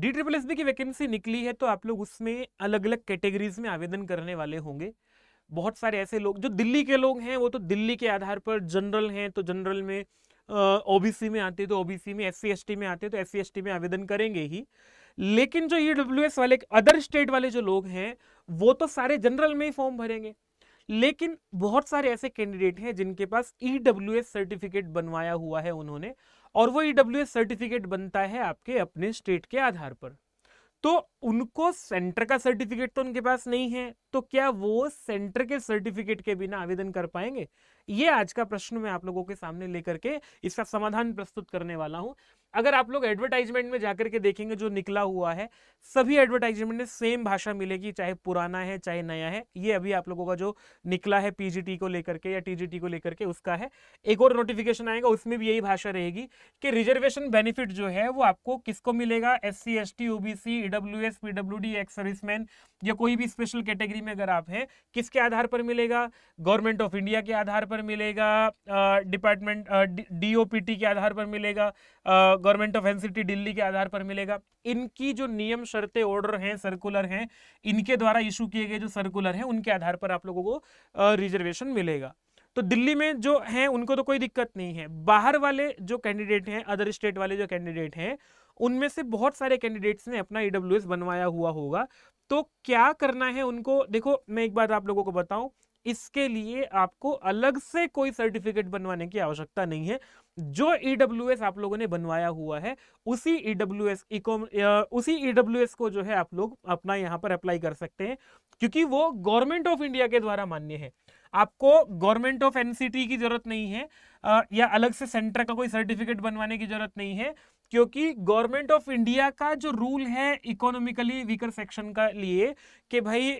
D triple S B की vacancy निकली है तो आप लोग उसमें अलग अलग कैटेगरीज में आवेदन करने वाले होंगे बहुत सारे ऐसे लोग जो दिल्ली के लोग हैं वो तो दिल्ली के आधार पर जनरल हैं तो जनरल में ओबीसी में आते तो ओबीसी में एस सी में आते तो एस सी में आवेदन करेंगे ही लेकिन जो ई डब्ल्यू एस वाले अदर स्टेट वाले जो लोग हैं वो तो सारे जनरल में ही फॉर्म भरेंगे लेकिन बहुत सारे ऐसे कैंडिडेट हैं जिनके पास ई e सर्टिफिकेट बनवाया हुआ है उन्होंने और वो ई e सर्टिफिकेट बनता है आपके अपने स्टेट के आधार पर तो उनको सेंटर का सर्टिफिकेट तो उनके पास नहीं है तो क्या वो सेंटर के सर्टिफिकेट के बिना आवेदन कर पाएंगे ये आज का प्रश्न मैं आप लोगों के सामने लेकर के इसका समाधान प्रस्तुत करने वाला हूं अगर आप लोग एडवर्टाइजमेंट में जाकर के देखेंगे जो निकला हुआ है सभी एडवर्टाइजमेंट में सेम भाषा मिलेगी चाहे पुराना है चाहे नया है ये अभी आप लोगों का जो निकला है पीजीटी को लेकर के या टीजीटी को लेकर के उसका है एक और नोटिफिकेशन आएगा उसमें भी यही भाषा रहेगी कि रिजर्वेशन बेनिफिट जो है वो आपको किसको मिलेगा S C S T OBC EW S serviceman या कोई भी स्पेशल कैटेगरी में अगर आप हैं किसके आधार पर मिलेगा गवर्नमेंट ऑफ इंडिया के आधार पर मिलेगा डिपार्टमेंट डीओपीटी के आधार पर मिलेगा गवर्नमेंट ऑफ एनसीटी दिल्ली के आधार पर मिलेगा इनकी जो नियम शर्तें ऑर्डर हैं सर्कुलर हैं इनके द्वारा इशू किए गए जो सर्कुलर हैं उनके आधार पर आप लोगों को रिजर्वेशन मिलेगा तो दिल्ली में जो हैं उनको तो कोई दिक्कत नहीं है बाहर वाले जो कैंडिडेट हैं अदर स्टेट वाले जो कैंडिडेट हैं उनमें से बहुत सारे कैंडिडेट्स ने अपना ई e बनवाया हुआ होगा तो क्या करना है उनको देखो मैं एक बात आप लोगों को बताऊं इसके लिए आपको अलग से कोई सर्टिफिकेट बनवाने की आवश्यकता नहीं है जो ई e आप लोगों ने बनवाया हुआ है उसी ई e उसी ई e को जो है आप लोग अपना यहाँ पर अप्लाई कर सकते हैं क्योंकि वो गवर्नमेंट ऑफ इंडिया के द्वारा मान्य है आपको गवर्नमेंट ऑफ एनसीटी की जरूरत नहीं है या अलग से सेंटर का कोई सर्टिफिकेट बनवाने की जरूरत नहीं है क्योंकि गवर्नमेंट ऑफ इंडिया का जो रूल है इकोनॉमिकली वीकर सेक्शन का लिए कि भाई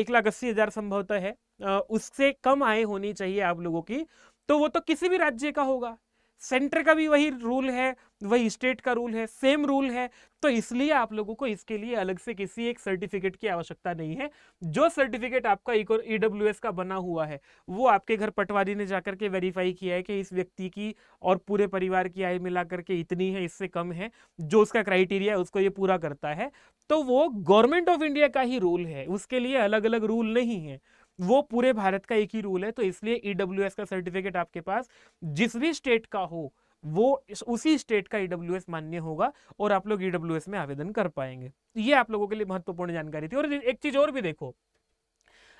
एक लाख अस्सी हज़ार संभवतः है उससे कम आय होनी चाहिए आप लोगों की तो वो तो किसी भी राज्य का होगा सेंटर का भी वही रूल है वही स्टेट का रूल है सेम रूल है तो इसलिए आप लोगों को इसके लिए अलग से किसी एक सर्टिफिकेट की आवश्यकता नहीं है जो सर्टिफिकेट आपका ई e का बना हुआ है वो आपके घर पटवारी ने जाकर के वेरीफाई किया है कि इस व्यक्ति की और पूरे परिवार की आय मिला करके इतनी है इससे कम है जो उसका क्राइटेरिया है उसको ये पूरा करता है तो वो गवर्नमेंट ऑफ इंडिया का ही रूल है उसके लिए अलग अलग रूल नहीं है वो पूरे भारत का एक ही रूल है तो इसलिए ईडब्ल्यू e का सर्टिफिकेट आपके पास जिस भी स्टेट का हो वो उसी स्टेट का ईडब्ल्यू e मान्य होगा और आप लोग ईडब्ल्यू e में आवेदन कर पाएंगे तो ये आप लोगों के लिए महत्वपूर्ण जानकारी थी और एक चीज और भी देखो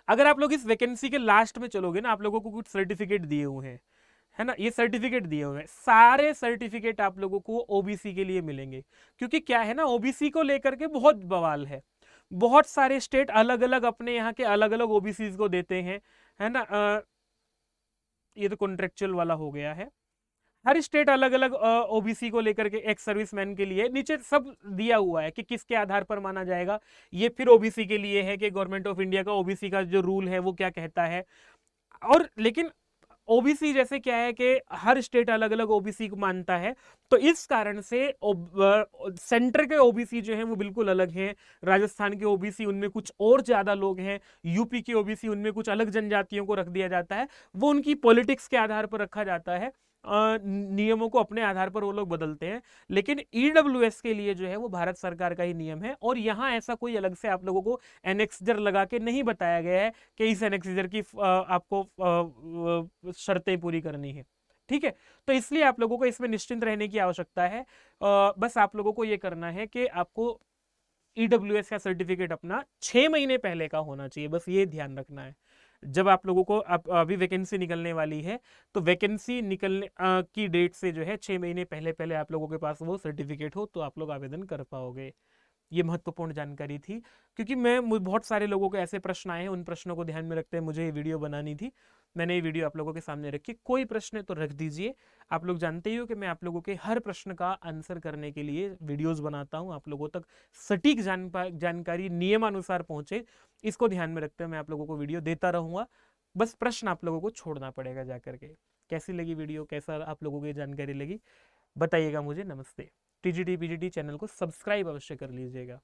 अगर आप लोग इस वैकेंसी के लास्ट में चलोगे ना आप लोगों को कुछ सर्टिफिकेट दिए हुए हैं है ना ये सर्टिफिकेट दिए हुए हैं सारे सर्टिफिकेट आप लोगों को ओबीसी के लिए मिलेंगे क्योंकि क्या है ना ओबीसी को लेकर के बहुत बवाल है बहुत सारे स्टेट अलग अलग अपने यहाँ के अलग अलग ओबीसी को देते हैं है ना आ, ये तो कॉन्ट्रेक्चुअल वाला हो गया है हर स्टेट अलग अलग ओबीसी को लेकर के एक्स मैन के लिए नीचे सब दिया हुआ है कि किसके आधार पर माना जाएगा ये फिर ओबीसी के लिए है कि गवर्नमेंट ऑफ इंडिया का ओबीसी का जो रूल है वो क्या कहता है और लेकिन ओबीसी जैसे क्या है कि हर स्टेट अलग अलग ओबीसी को मानता है तो इस कारण से सेंटर के ओबीसी जो हैं वो बिल्कुल अलग हैं राजस्थान के ओबीसी उनमें कुछ और ज़्यादा लोग हैं यूपी के ओबीसी उनमें कुछ अलग जनजातियों को रख दिया जाता है वो उनकी पॉलिटिक्स के आधार पर रखा जाता है नियमों को अपने आधार पर वो लोग बदलते हैं लेकिन ई e के लिए जो है वो भारत सरकार का ही नियम है और यहाँ ऐसा कोई अलग से आप लोगों को एनेक्सीजर लगा के नहीं बताया गया है कि इस एनेक्सर की आपको शर्तें पूरी करनी है ठीक है तो इसलिए आप लोगों को इसमें निश्चिंत रहने की आवश्यकता है आ, बस आप लोगों को ये करना है कि आपको ईडब्ल्यूएस e का सर्टिफिकेट अपना छः महीने पहले का होना चाहिए बस ये ध्यान रखना है जब आप लोगों को अभी वैकेंसी निकलने वाली है तो वैकेंसी निकलने आ, की डेट से जो है छः महीने पहले पहले आप लोगों के पास वो सर्टिफिकेट हो तो आप लोग आवेदन कर पाओगे ये महत्वपूर्ण जानकारी थी क्योंकि मैं बहुत सारे लोगों के ऐसे प्रश्न आए हैं उन प्रश्नों को ध्यान में रखते हैं मुझे ये वीडियो बनानी थी मैंने ये वीडियो आप लोगों के सामने रखी कोई प्रश्न तो रख दीजिए आप लोग जानते ही हो कि मैं आप लोगों के हर प्रश्न का आंसर करने के लिए वीडियोस बनाता हूँ आप लोगों तक सटीक जान जानकारी नियमानुसार पहुँचे इसको ध्यान में रखते हुए मैं आप लोगों को वीडियो देता रहूँगा बस प्रश्न आप लोगों को छोड़ना पड़ेगा जा के कैसी लगी वीडियो कैसा आप लोगों को ये जानकारी लगी बताइएगा मुझे नमस्ते टीजीटी पीजीटी चैनल को सब्सक्राइब अवश्य कर लीजिएगा